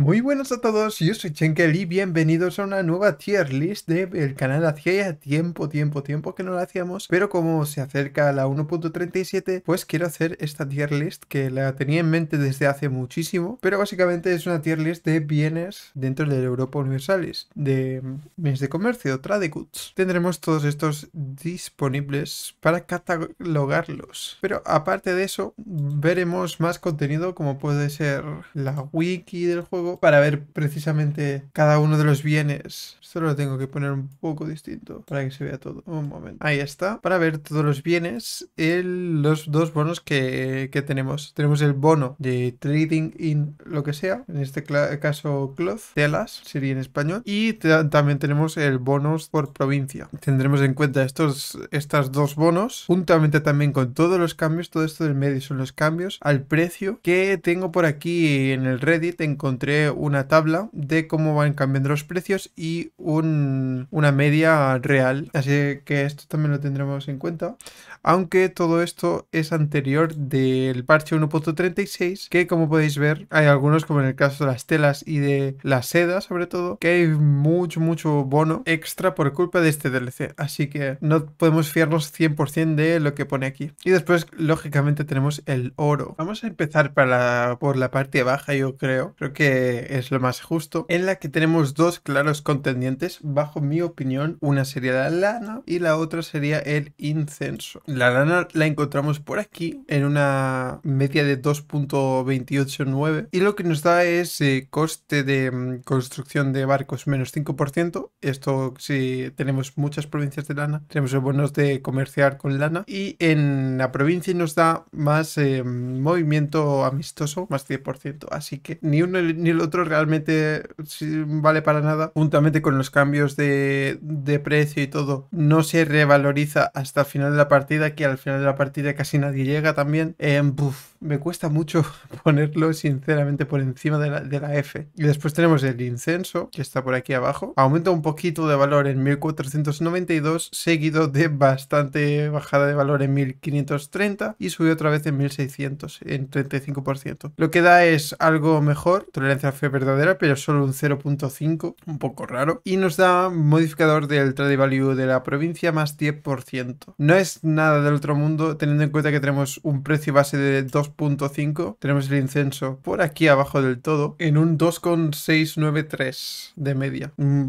Muy buenas a todos, yo soy Chenkel y bienvenidos a una nueva tier list del el canal. Hacía ya tiempo, tiempo, tiempo que no la hacíamos, pero como se acerca a la 1.37, pues quiero hacer esta tier list que la tenía en mente desde hace muchísimo, pero básicamente es una tier list de bienes dentro del Europa Universalis, de bienes de comercio, trade goods. Tendremos todos estos disponibles para catalogarlos, pero aparte de eso, veremos más contenido como puede ser la wiki del juego, para ver precisamente cada uno de los bienes. Esto lo tengo que poner un poco distinto para que se vea todo. Un momento. Ahí está. Para ver todos los bienes, los dos bonos que, tenemos. Tenemos el bono de trading in lo que sea. En este caso, cloth, telas, sería en español. Y también tenemos el bonus por provincia. Tendremos en cuenta estos estas dos bonos, juntamente también con todos los cambios, todo esto del medio son los cambios, al precio que tengo por aquí en el Reddit encontré una tabla de cómo van cambiando los precios y una media real. Así que esto también lo tendremos en cuenta. Aunque todo esto es anterior del parche 1.36, que como podéis ver, hay algunos, como en el caso de las telas y de la seda, sobre todo, que hay mucho, mucho bono extra por culpa de este DLC. Así que no podemos fiarnos 100% de lo que pone aquí. Y después, lógicamente, tenemos el oro. Vamos a empezar por la parte baja, yo creo. Creo que eh, es lo más justo, en la que tenemos dos claros contendientes, bajo mi opinión, una sería la lana y la otra sería el incenso. La lana la encontramos por aquí en una media de 2.289 y lo que nos da es eh, coste de mm, construcción de barcos menos 5%, esto si tenemos muchas provincias de lana, tenemos bonos de comerciar con lana y en la provincia nos da más eh, movimiento amistoso, más 10%, así que ni uno ni otro realmente vale para nada. Juntamente con los cambios de, precio y todo, no se revaloriza hasta el final de la partida, que al final de la partida casi nadie llega también. Em, me cuesta mucho ponerlo sinceramente por encima de la, F. Y después tenemos el incenso, que está por aquí abajo. Aumenta un poquito de valor en 1492, seguido de bastante bajada de valor en 1530 y subió otra vez en 1600, en 35%. Lo que da es algo mejor, tolerancia fe verdadera, pero solo un 0.5, un poco raro. Y nos da modificador del trade value de la provincia más 10%. No es nada del otro mundo, teniendo en cuenta que tenemos un precio base de 2.5. Tenemos el incenso por aquí abajo del todo, en un 2,693 de media. Mm,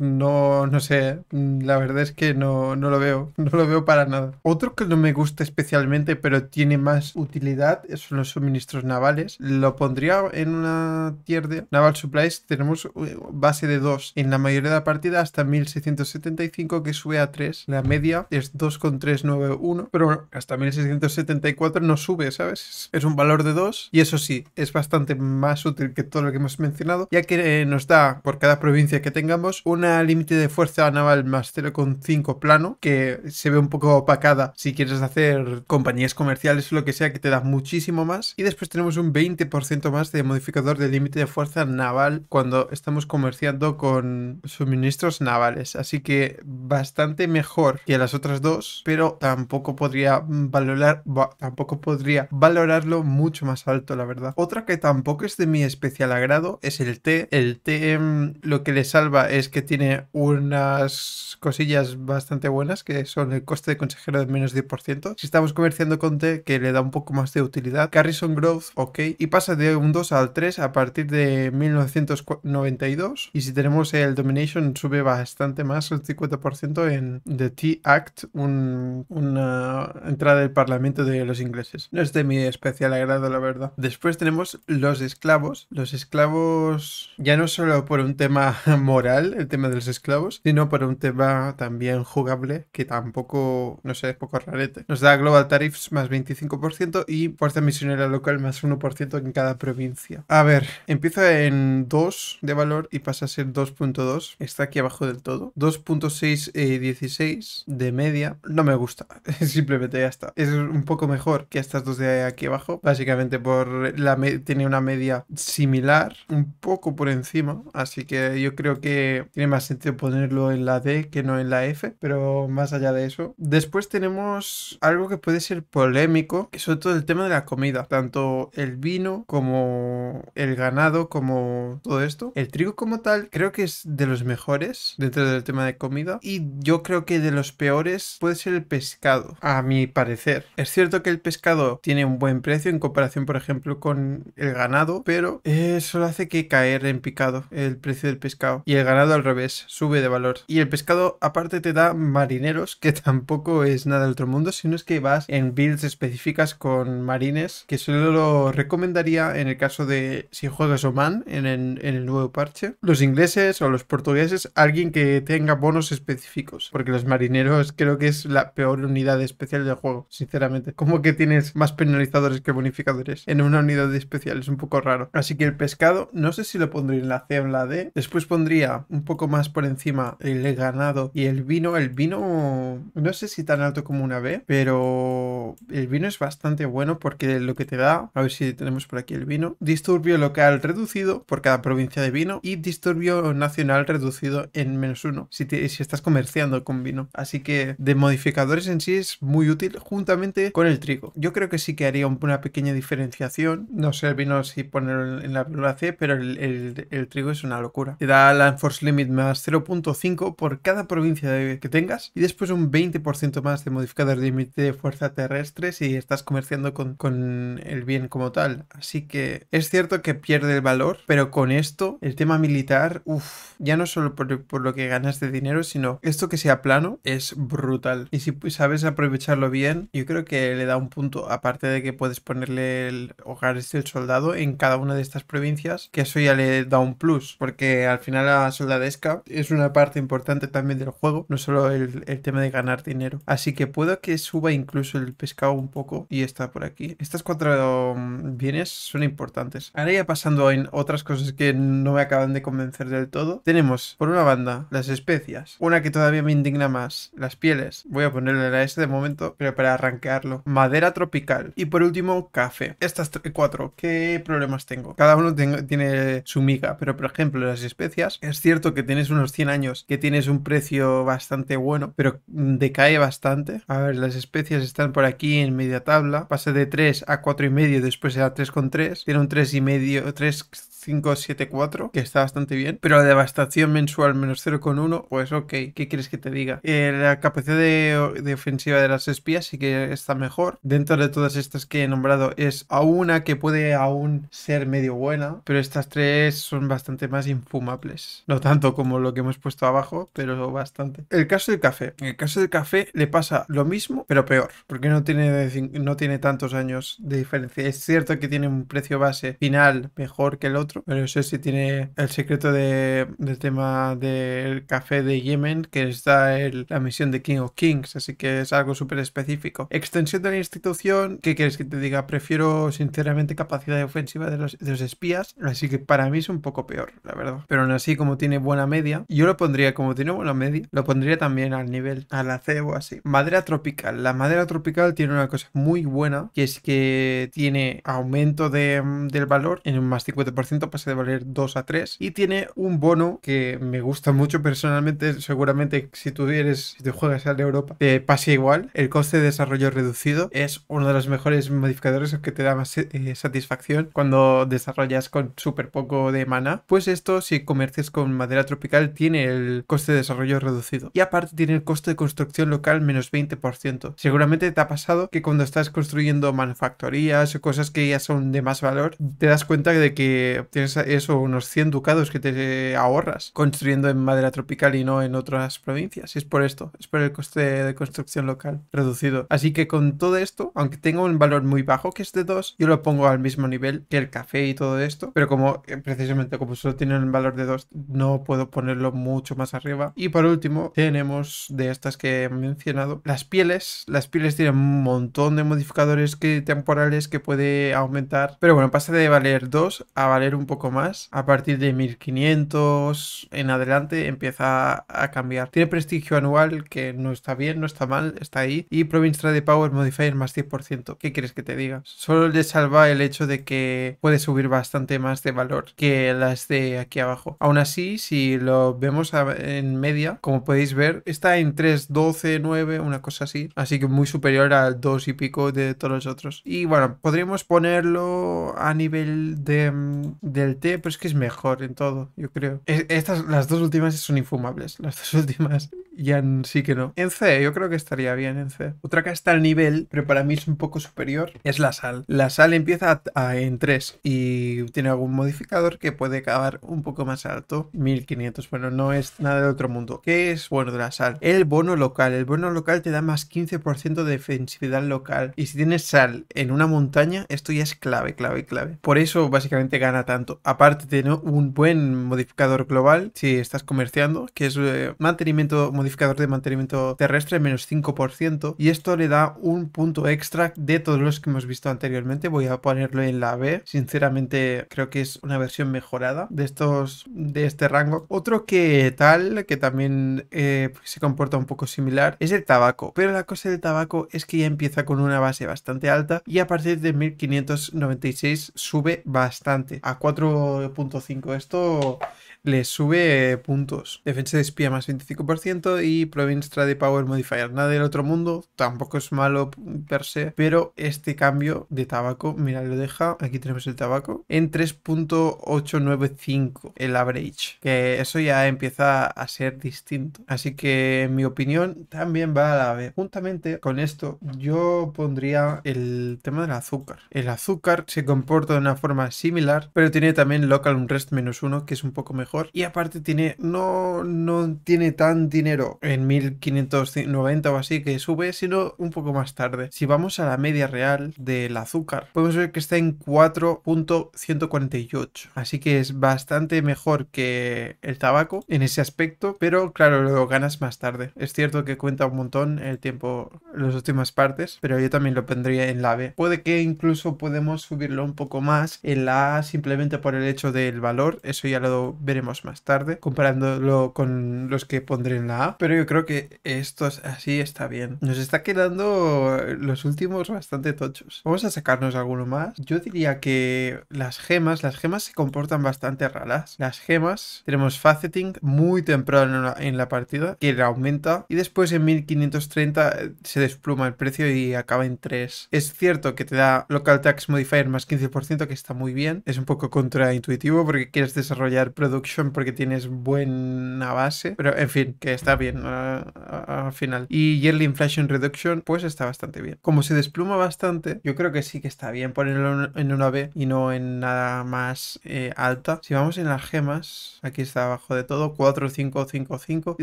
no, no sé, mm, la verdad es que no, no lo veo, no lo veo para nada. Otro que no me gusta especialmente, pero tiene más utilidad, son los suministros navales. Lo pondría en una Tierde Naval Supplies tenemos eh, base de 2 en la mayoría de la partida hasta 1675 que sube a 3. La media es 2,391, pero bueno, hasta 1674 no sube, ¿sabes? Es un valor de 2 y eso sí, es bastante más útil que todo lo que hemos mencionado, ya que eh, nos da por cada provincia que tengamos una límite de fuerza naval más 0,5 plano que se ve un poco opacada si quieres hacer compañías comerciales o lo que sea que te da muchísimo más y después tenemos un 20% más de modificador de límite de fuerza naval cuando estamos comerciando con suministros navales. Así que bastante mejor que las otras dos, pero tampoco podría valorar, tampoco podría valorarlo mucho más alto, la verdad. Otra que tampoco es de mi especial agrado es el té. El té em, lo que le salva es que tiene unas cosillas bastante buenas que son el coste de consejero de menos 10%. Si estamos comerciando con té, que le da un poco más de utilidad. carrison Growth, ok. Y pasa de un 2 al 3 a partir de 1992 y si tenemos el Domination sube bastante más, el 50% en The Tea Act, una entrada del Parlamento de los ingleses. No es de mi especial agrado, la verdad. Después tenemos los esclavos. Los esclavos ya no solo por un tema moral, el tema de los esclavos, sino por un tema también jugable que tampoco, no sé, es poco rarete. Nos da Global Tariffs más 25% y Fuerza Misionera Local más 1% en cada provincia. A ver, empieza en 2 de valor y pasa a ser 2.2. Está aquí abajo del todo. 2.616 16 eh, de media. No me gusta. Simplemente ya está. Es un poco mejor que estas dos de aquí abajo. Básicamente por la tiene una media similar, un poco por encima. Así que yo creo que tiene más sentido ponerlo en la D que no en la F. Pero más allá de eso. Después tenemos algo que puede ser polémico, que sobre todo el tema de la comida. Tanto el vino como el el ganado como todo esto. El trigo como tal creo que es de los mejores dentro del tema de comida y yo creo que de los peores puede ser el pescado, a mi parecer. Es cierto que el pescado tiene un buen precio en comparación, por ejemplo, con el ganado, pero eso hace que caer en picado el precio del pescado y el ganado al revés, sube de valor. Y el pescado aparte te da marineros, que tampoco es nada del otro mundo, sino es que vas en builds específicas con marines, que solo lo recomendaría en el caso de si juegas Oman en el, nuevo parche, los ingleses o los portugueses, alguien que tenga bonos específicos, porque los marineros creo que es la peor unidad especial del juego, sinceramente. Como que tienes más penalizadores que bonificadores en una unidad especial, es un poco raro. Así que el pescado, no sé si lo pondré en la C o en la D. Después pondría un poco más por encima el ganado y el vino. El vino, no sé si tan alto como una B, pero el vino es bastante bueno porque lo que te da, a ver si tenemos por aquí el vino, disturbio local reducido por cada provincia de vino y disturbio nacional reducido en menos uno si, estás comerciando con vino. Así que de modificadores en sí es muy útil juntamente con el trigo. Yo creo que sí que haría una pequeña diferenciación. No sé el vino si ponerlo en la C, pero el, trigo es una locura. Te da la Force Limit más 0.5 por cada provincia que tengas y después un 20% más de modificador de límite de fuerza terrestre si estás comerciando con el bien como tal. Así que es cierto que pierde el valor, pero con esto, el tema militar, uff, ya no solo por, lo que ganas de dinero, sino esto que sea plano es brutal. Y si sabes aprovecharlo bien, yo creo que le da un punto, aparte de que puedes ponerle el hogar del este, soldado en cada una de estas provincias, que eso ya le da un plus, porque al final la soldadesca es una parte importante también del juego, no solo el, tema de ganar dinero. Así que puedo que suba incluso el pescado un poco y está por aquí. Estas cuatro mm, bienes son importantes pasando en otras cosas que no me acaban de convencer del todo, tenemos por una banda las especias, una que todavía me indigna más, las pieles, voy a ponerle la S de momento, pero para arrancarlo, madera tropical y por último café. Estas cuatro, ¿qué problemas tengo? Cada uno tiene su miga, pero por ejemplo las especias, es cierto que tienes unos 100 años, que tienes un precio bastante bueno, pero decae bastante. A ver, las especias están por aquí en media tabla, pasa de 3 a 4,5 y medio, después a 3,3, tiene un 3,5 dio 3574, que está bastante bien, pero la devastación mensual menos 0,1, pues ok, ¿qué quieres que te diga? Eh, la capacidad de, de, ofensiva de las espías sí que está mejor. Dentro de todas estas que he nombrado es a una que puede aún ser medio buena, pero estas tres son bastante más infumables. No tanto como lo que hemos puesto abajo, pero bastante. El caso del café. En el caso del café le pasa lo mismo, pero peor, porque no tiene, no tiene tantos años de diferencia. Es cierto que tiene un precio base final mejor que el otro. Pero no sé si tiene el secreto del tema del café de Yemen, que está en la misión de King of Kings, así que es algo súper específico. Extensión de la institución, ¿qué quieres que te diga? Prefiero sinceramente capacidad ofensiva de los, de los espías, así que para mí es un poco peor, la verdad. Pero aún así, como tiene buena media, yo lo pondría como tiene buena media, lo pondría también al nivel, a al acebo así. Madera tropical. La madera tropical tiene una cosa muy buena, que es que tiene aumento del valor en un más 50% pasa de valer 2 a 3 y tiene un bono que me gusta mucho personalmente, seguramente si tú eres, si te juegas al Europa, te pase igual, el coste de desarrollo reducido es uno de los mejores modificadores que te da más eh, satisfacción cuando desarrollas con súper poco de mana, pues esto si comercias con madera tropical tiene el coste de desarrollo reducido y aparte tiene el coste de construcción local menos 20%. Seguramente te ha pasado que cuando estás construyendo manufacturías o cosas que ya son de más valor, te das cuenta cuenta de que tienes eso, unos 100 ducados que te ahorras construyendo en madera tropical y no en otras provincias. Y es por esto, es por el coste de construcción local reducido. Así que con todo esto, aunque tenga un valor muy bajo, que es de 2, yo lo pongo al mismo nivel que el café y todo esto. Pero como eh, precisamente como solo tienen un valor de 2, no puedo ponerlo mucho más arriba. Y por último, tenemos de estas que he mencionado, las pieles. Las pieles tienen un montón de modificadores temporales que puede aumentar. Pero bueno, pasa de valer 2 a valer un poco más. A partir de 1500 en adelante empieza a cambiar. Tiene prestigio anual que no está bien, no está mal, está ahí. Y Province de Power Modifier más 10%. ¿Qué quieres que te diga? Solo le salva el hecho de que puede subir bastante más de valor que las de aquí abajo. Aún así, si lo vemos en media, como podéis ver, está en 3, 9, una cosa así. Así que muy superior al 2 y pico de todos los otros. Y bueno, podríamos ponerlo a nivel Mm, del, de, té, pero es que es mejor en todo, yo creo. E-, estas, las dos últimas son infumables. Las dos últimas ya sí que no. En C, yo creo que estaría bien en C. Otra que está al nivel, pero para mí es un poco superior, es la sal. La sal empieza en 3 y tiene algún modificador que puede acabar un poco más alto. 1500, bueno, no es nada de otro mundo. ¿Qué es bueno de la sal? El bono local. El bono local te da más 15% de defensividad local. Y si tienes sal en una montaña, esto ya es clave, clave, clave. Por eso básicamente gana tanto. Aparte tiene un buen modificador global si estás comerciando, que es eh, mantenimiento mantenimiento modificador de mantenimiento terrestre, menos 5%, y esto le da un punto extra de todos los que hemos visto anteriormente. Voy a ponerlo en la B. Sinceramente, creo que es una versión mejorada de estos de este rango. Otro que tal, que también eh, pues, se comporta un poco similar, es el tabaco. Pero la cosa del tabaco es que ya empieza con una base bastante alta y a partir de 1596 sube bastante. A 4.5. Esto le sube eh, puntos. Defensa de espía más 25% y Province Trade Power Modifier. Nada del otro mundo, tampoco es malo per se, pero este cambio de tabaco, mira, lo deja, aquí tenemos el tabaco, en 3.895 el average, que eso ya empieza a ser distinto. Así que en mi opinión también va a la B. Juntamente con esto yo pondría el tema del azúcar. El azúcar se comporta de una forma similar, pero tiene también local unrest menos uno, que es un poco mejor y aparte tiene, no, no tiene tan dinero en 1590 o así que sube, sino un poco más tarde. Si vamos a la media real del azúcar, podemos ver que está en 4.148. Así que es bastante mejor que el tabaco en ese aspecto, pero claro, lo ganas más tarde. Es cierto que cuenta un montón el tiempo, las últimas partes, pero yo también lo pondría en la B. Puede que incluso podemos subirlo un poco más en la A simplemente por el hecho del valor, eso ya lo veremos más tarde, comparándolo con los que pondré en la A, pero yo creo que esto así está bien. Nos está quedando los últimos bastante tochos. Vamos a sacarnos alguno más. Yo diría que las gemas, las gemas se comportan bastante raras. Las gemas, tenemos faceting muy temprano en la, partida, que aumenta, y después en 1530 eh, se despluma el precio y acaba en 3. Es cierto que te da local tax modifier más 15%, que está muy bien. Es un poco contraintuitivo porque quieres desarrollar production porque tienes buena base, pero en fin, que está bien al final. Y Yearly Inflation Reduction, pues está bastante bien. Como se despluma bastante, yo creo que sí que está bien ponerlo en una B y no en nada más eh, alta. Si vamos en las gemas, aquí está abajo de todo, 4, 5, 5, 5, y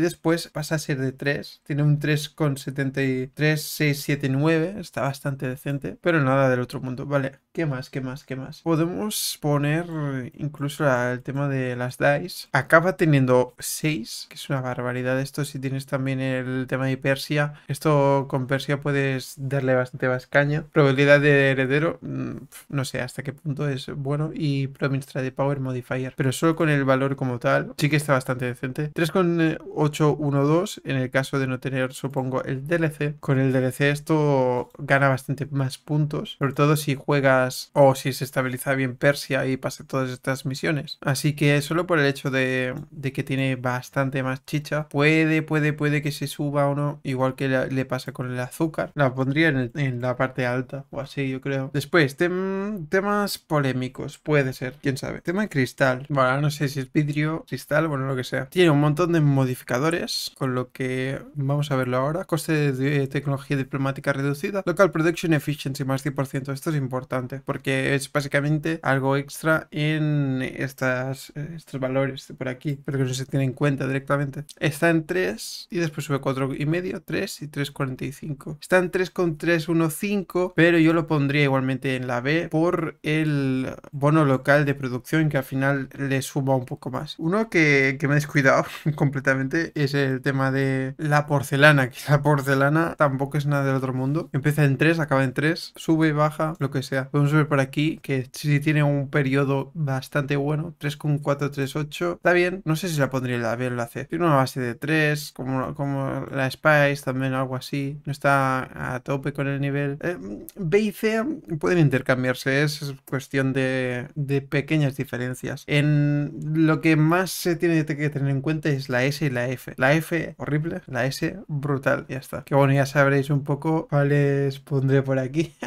después pasa a ser de 3. Tiene un 3,73, 6, 7, 9, está bastante decente, pero nada del otro mundo, ¿vale? ¿Qué más? ¿Qué más? ¿Qué más? Podemos poner incluso el tema de las DICE. Acaba teniendo 6, que es una barbaridad. Esto si tienes también el tema de Persia. Esto con Persia puedes darle bastante más caña. Probabilidad de heredero, mm, no sé hasta qué punto es bueno. Y Prominstra de Power Modifier. Pero solo con el valor como tal, sí que está bastante decente. 3,812 eh, en el caso de no tener, supongo, el DLC. Con el DLC esto gana bastante más puntos. Sobre todo si juega o si se estabiliza bien Persia y pasa todas estas misiones. Así que solo por el hecho de, que tiene bastante más chicha, puede, puede, puede que se suba o no, igual que le pasa con el azúcar. La pondría en, la parte alta o así, yo creo. Después, temas polémicos, puede ser, quién sabe. Tema cristal, bueno, no sé si es vidrio, cristal, bueno, lo que sea. Tiene un montón de modificadores, con lo que vamos a verlo ahora. Coste de tecnología diplomática reducida, local production efficiency más 100%, esto es importante porque es básicamente algo extra en estas, eh, estos valores por aquí, pero que no se tiene en cuenta directamente. Está en 3 y después sube 4,5, 3 y 3,45. Está en 3,315, pero yo lo pondría igualmente en la B por el bono local de producción que al final le suma un poco más. Uno que, que me he descuidado completamente es el tema de la porcelana, que la porcelana tampoco es nada del otro mundo. Empieza en 3, acaba en 3, sube, baja, lo que sea a ver por aquí que si tiene un periodo bastante bueno, 3,438. Está bien, no sé si la pondría la B la C. Tiene una base de 3, como, como la Spice, también algo así. No está a tope con el nivel. Eh, B y C pueden intercambiarse, es cuestión de, de pequeñas diferencias. En lo que más se tiene que tener en cuenta es la S y la F. La F, horrible, la S, brutal, ya está. Que bueno, ya sabréis un poco cuáles pondré por aquí.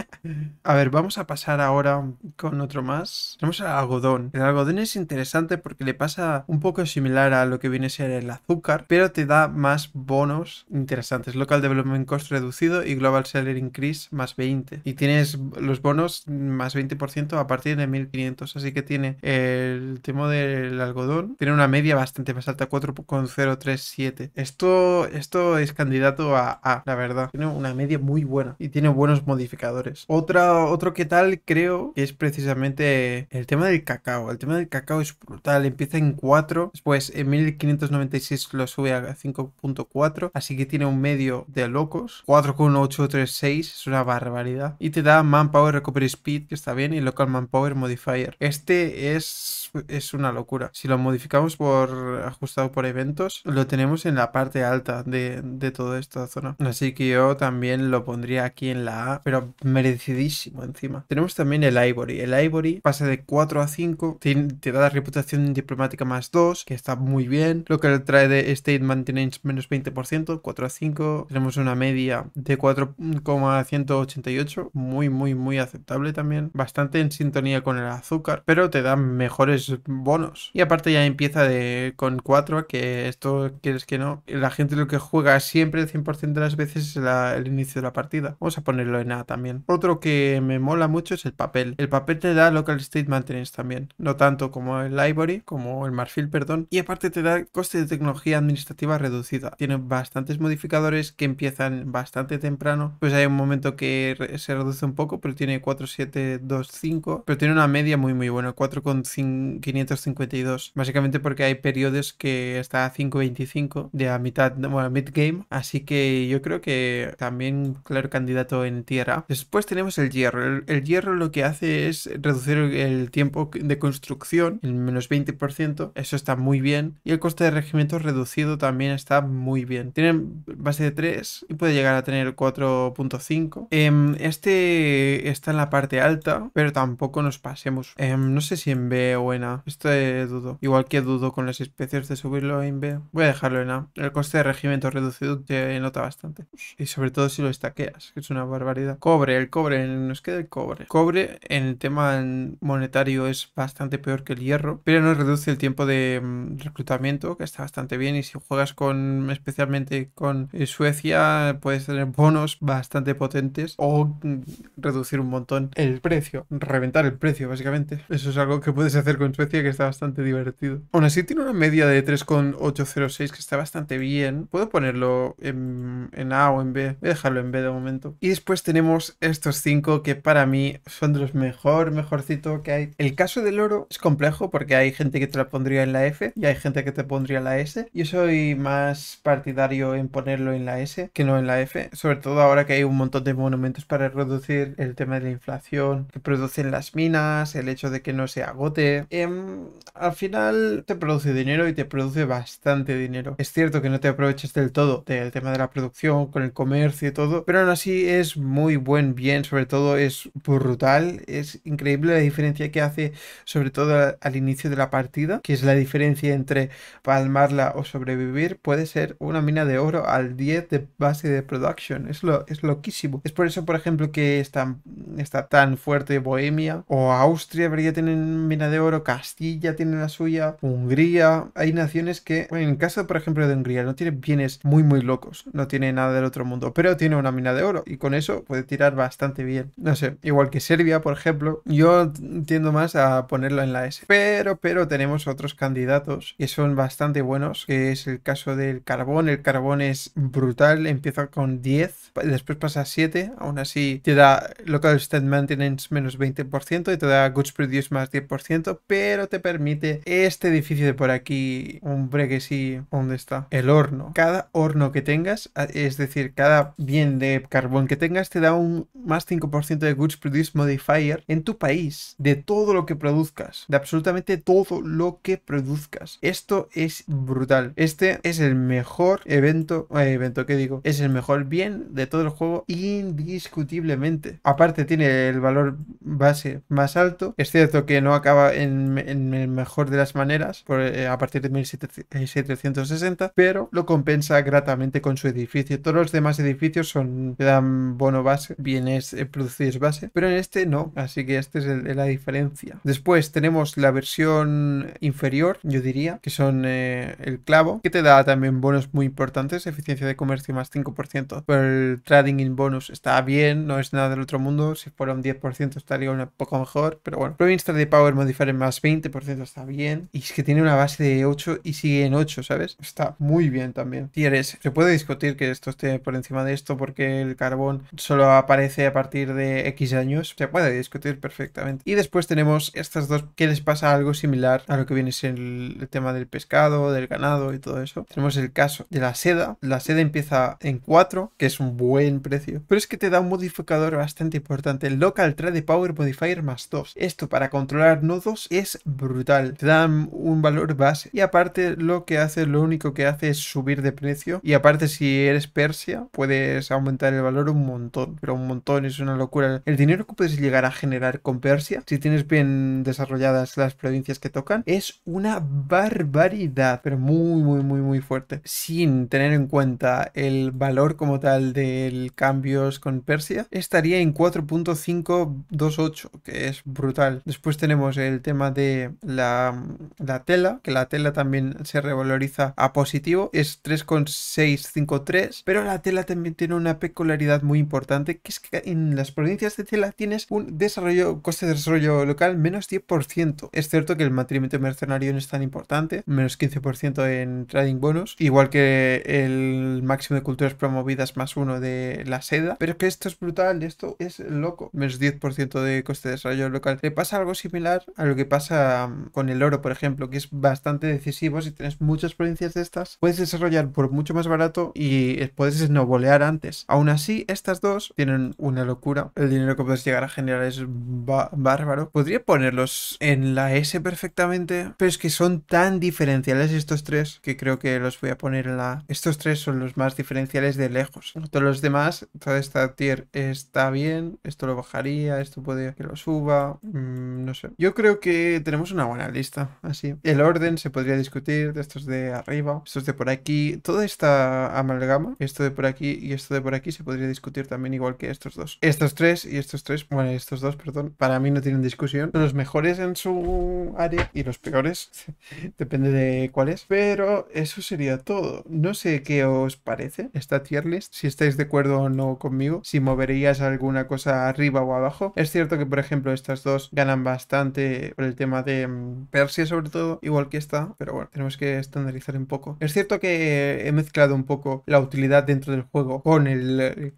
a ver, vamos a pasar ahora con otro más. Tenemos el algodón. El algodón es interesante porque le pasa un poco similar a lo que viene a ser el azúcar, pero te da más bonos interesantes. Local Development Cost reducido y Global Seller Increase más 20. Y tienes los bonos más 20% a partir de 1500. Así que tiene el tema del algodón. Tiene una media bastante más alta, 4,037. Esto, esto es candidato a A, la verdad. Tiene una media muy buena y tiene buenos modificadores. Otra, otro que tal creo que es precisamente el tema del cacao. El tema del cacao es brutal. Empieza en 4, después en 1596 lo sube a 5.4, así que tiene un medio de locos. 4,836 es una barbaridad. Y te da Manpower Recovery Speed, que está bien, y Local Manpower Modifier. Este es, es una locura. Si lo modificamos por ajustado por eventos, lo tenemos en la parte alta de, de toda esta zona. Así que yo también lo pondría aquí en la A, pero merecidísimo encima. Tenemos también el Ivory. El Ivory pasa de 4 a 5, te, da la reputación diplomática más 2, que está muy bien. Lo que trae de State Maintenance menos 20%, 4 a 5. Tenemos una media de 4,188, muy, muy, muy aceptable también. Bastante en sintonía con el azúcar, pero te da mejores bonos. Y aparte ya empieza de, con 4, que esto quieres que no. La gente lo que juega siempre el 100% de las veces es el inicio de la partida. Vamos a ponerlo en A también. Otro que me mola mucho es el papel. El papel te da local state maintenance también, no tanto como el library, como el marfil, perdón, y aparte te da coste de tecnología administrativa reducida. Tiene bastantes modificadores que empiezan bastante temprano, pues hay un momento que se reduce un poco, pero tiene 4725, pero tiene una media muy muy buena, 4,552, básicamente porque hay periodos que está a 525 de a mitad, bueno, mid game, así que yo creo que también claro candidato en tierra. Después tenemos el hierro, el hierro lo que hace es reducir el tiempo de construcción en menos 20%. Eso está muy bien. Y el coste de regimiento reducido también está muy bien. Tienen base de 3 y puede llegar a tener 4.5. Em, este está en la parte alta, pero tampoco nos pasemos. Em, no sé si en B o en A. Esto eh, dudo. Igual que dudo con las especies de subirlo en B. Voy a dejarlo en A. El coste de regimiento reducido te nota bastante. Y sobre todo si lo estaqueas, que es una barbaridad. Cobre, el cobre. Nos queda el cobre cobre en el tema monetario es bastante peor que el hierro, pero nos reduce el tiempo de mm, reclutamiento, que está bastante bien. Y si juegas con, especialmente con eh, Suecia, puedes tener bonos bastante potentes o mm, reducir un montón el precio, reventar el precio, básicamente. Eso es algo que puedes hacer con Suecia que está bastante divertido. Aún así, tiene una media de 3,806 que está bastante bien. Puedo ponerlo en, en A o en B, voy a dejarlo en B de momento. Y después tenemos estos cinco que para mí son de los mejor, mejorcito que hay. El caso del oro es complejo porque hay gente que te la pondría en la F y hay gente que te pondría en la S. Yo soy más partidario en ponerlo en la S que no en la F, sobre todo ahora que hay un montón de monumentos para reducir el tema de la inflación que producen las minas, el hecho de que no se agote. Em, al final te produce dinero y te produce bastante dinero. Es cierto que no te aproveches del todo del tema de la producción con el comercio y todo, pero aún así es muy buen bien, sobre todo es por brutal. Es increíble la diferencia que hace, sobre todo al inicio de la partida, que es la diferencia entre palmarla o sobrevivir. Puede ser una mina de oro al 10 de base de production. Es, lo, es loquísimo. Es por eso, por ejemplo, que está, está tan fuerte Bohemia o Austria, porque ya tienen mina de oro, Castilla tiene la suya, Hungría. Hay naciones que, en el caso, por ejemplo, de Hungría, no tiene bienes muy, muy locos. No tiene nada del otro mundo, pero tiene una mina de oro y con eso puede tirar bastante bien. No sé, igual que que Serbia, por ejemplo, yo tiendo más a ponerlo en la S. Pero, pero tenemos otros candidatos que son bastante buenos, que es el caso del carbón. El carbón es brutal, empieza con 10, después pasa a 7, aún así te da local state maintenance menos 20% y te da goods produce más 10%, pero te permite este edificio de por aquí, hombre que sí, ¿dónde está? El horno. Cada horno que tengas, es decir, cada bien de carbón que tengas te da un más 5% de goods produced Modifier en tu país de todo lo que produzcas, de absolutamente todo lo que produzcas. Esto es brutal. Este es el mejor evento, eh, evento que digo, es el mejor bien de todo el juego indiscutiblemente. Aparte tiene el valor base más alto. Es cierto que no acaba en, el mejor de las maneras por, eh, a partir de 1760, pero lo compensa gratamente con su edificio. Todos los demás edificios son, que dan bono base, bienes, eh, producidos base, pero en este no, así que este es la diferencia. Después tenemos la versión inferior, yo diría, que son eh, el clavo, que te da también bonos muy importantes, eficiencia de comercio más 5%, pero el trading in bonus está bien, no es nada del otro mundo, si fuera un 10% estaría un poco mejor, pero bueno. Provincial de Power Modifier más 20% está bien, y es que tiene una base de 8 y sigue en 8, ¿sabes? Está muy bien también. Tieres, se puede discutir que esto esté por encima de esto porque el carbón solo aparece a partir de X años, se puede discutir perfectamente. Y después tenemos estas dos que les pasa algo similar a lo que viene siendo el tema del pescado, del ganado y todo eso. Tenemos el caso de la seda. La seda empieza en 4, que es un buen precio, pero es que te da un modificador bastante importante, el local trade power modifier más 2. Esto para controlar nodos es brutal. Te dan un valor base y aparte lo que hace, lo único que hace es subir de precio y aparte si eres Persia puedes aumentar el valor un montón, pero un montón es una locura. El dinero puedes llegar a generar con Persia, si tienes bien desarrolladas las provincias que tocan, es una barbaridad, pero muy, muy, muy, muy fuerte. Sin tener en cuenta el valor como tal del cambios con Persia, estaría en 4.528, que es brutal. Después tenemos el tema de la, la tela, que la tela también se revaloriza a positivo, es 3,653, pero la tela también tiene una peculiaridad muy importante, que es que en las provincias de tela tienes un desarrollo, coste de desarrollo local menos 10%. Es cierto que el mantenimiento mercenario no es tan importante, menos 15% en trading bonus, igual que el máximo de culturas promovidas más uno de la seda, pero es que esto es brutal, esto es loco, menos 10% de coste de desarrollo local. te pasa algo similar a lo que pasa mm, con el oro, por ejemplo, que es bastante decisivo si tienes muchas provincias de estas, puedes desarrollar por mucho más barato y eh, puedes snowbolear antes. Aún así, estas dos tienen una locura. El dinero que puedes llegar a generales es bárbaro. Podría ponerlos en la S perfectamente, pero es que son tan diferenciales estos tres que creo que los voy a poner en la... Estos tres son los más diferenciales de lejos. Todos los demás, toda esta tier está bien, esto lo bajaría, esto podría que lo suba, mm, no sé. Yo creo que tenemos una buena lista, así. El orden se podría discutir, de estos de arriba, estos de por aquí, toda esta amalgama, esto de por aquí y esto de por aquí se podría discutir también igual que estos dos. Estos tres y estos tres bueno, estos dos, perdón, para mí no tienen discusión. Los mejores en su área y los peores, depende de cuál es. Pero eso sería todo. No sé qué os parece esta tier list, si estáis de acuerdo o no conmigo, si moverías alguna cosa arriba o abajo. Es cierto que, por ejemplo, estas dos ganan bastante por el tema de mm, Persia, sobre todo, igual que esta, pero bueno, tenemos que estandarizar un poco. Es cierto que he mezclado un poco la utilidad dentro del juego con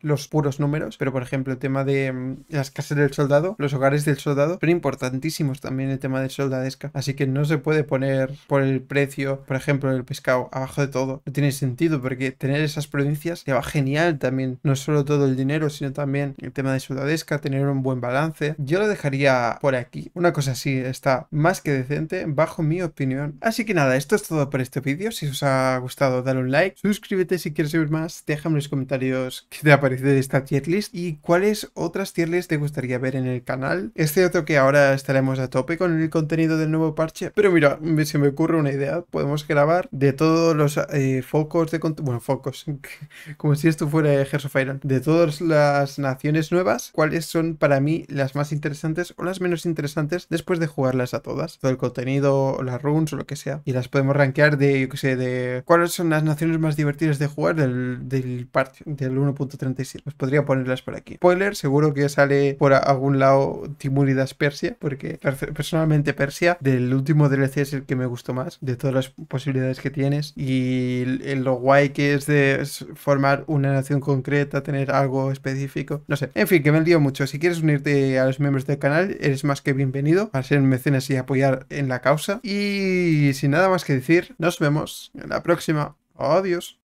los puros números, pero por ejemplo, el tema de mm, las casas del soldado, los hogares del soldado, pero importantísimos también el tema de soldadesca. Así que no se puede poner por el precio, por ejemplo, el pescado abajo de todo. No tiene sentido porque tener esas provincias te va genial también. No solo todo el dinero, sino también el tema de soldadesca, tener un buen balance. Yo lo dejaría por aquí. Una cosa así está más que decente, bajo mi opinión. Así que nada, esto es todo por este vídeo. Si os ha gustado, dale un like. Suscríbete si quieres ver más. Déjame los comentarios qué te ha de esta tier list y cuáles otras tier gustaría ver en el canal. Es cierto que ahora estaremos a tope con el contenido del nuevo parche, pero mira, se me ocurre una idea. Podemos grabar de todos los eh, focos de... Bueno, focos, como si esto fuera Hearts Iron. De todas las naciones nuevas, cuáles son para mí las más interesantes o las menos interesantes después de jugarlas a todas. Todo el contenido, las runes o lo que sea. Y las podemos rankear de, yo que sé, de cuáles son las naciones más divertidas de jugar del, del parche, del 1.37. Pues podría ponerlas por aquí. Spoiler, seguro que sale por algún lado Timuridas Persia, porque personalmente Persia del último DLC es el que me gustó más, de todas las posibilidades que tienes y eh, lo guay que es de formar una nación concreta, tener algo específico, no sé, en fin, que me lío mucho, si quieres unirte a los miembros del canal, eres más que bienvenido a ser mecenas y apoyar en la causa y sin nada más que decir, nos vemos en la próxima, adiós.